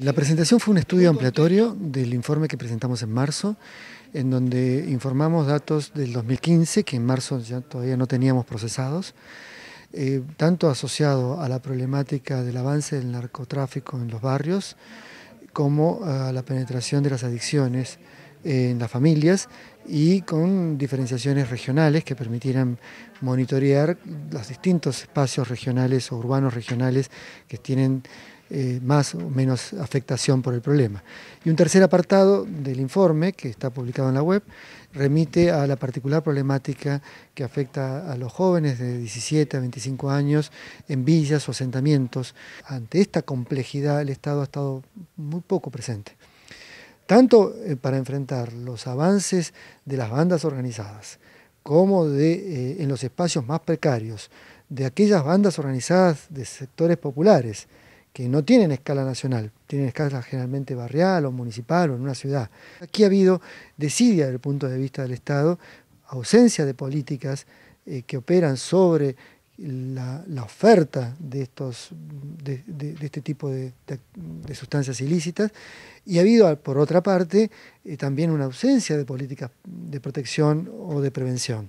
La presentación fue un estudio ampliatorio del informe que presentamos en marzo, en donde informamos datos del 2015, que en marzo ya todavía no teníamos procesados, eh, tanto asociado a la problemática del avance del narcotráfico en los barrios, como a la penetración de las adicciones en las familias y con diferenciaciones regionales que permitieran monitorear los distintos espacios regionales o urbanos regionales que tienen eh, más o menos afectación por el problema. Y un tercer apartado del informe, que está publicado en la web, remite a la particular problemática que afecta a los jóvenes de 17 a 25 años en villas o asentamientos. Ante esta complejidad el Estado ha estado muy poco presente, tanto eh, para enfrentar los avances de las bandas organizadas como de, eh, en los espacios más precarios de aquellas bandas organizadas de sectores populares que no tienen escala nacional, tienen escala generalmente barrial o municipal o en una ciudad. Aquí ha habido desidia desde el punto de vista del Estado, ausencia de políticas eh, que operan sobre la, oferta de, estos, de, este tipo de, sustancias ilícitas y ha habido, por otra parte, eh, también una ausencia de políticas de protección o de prevención.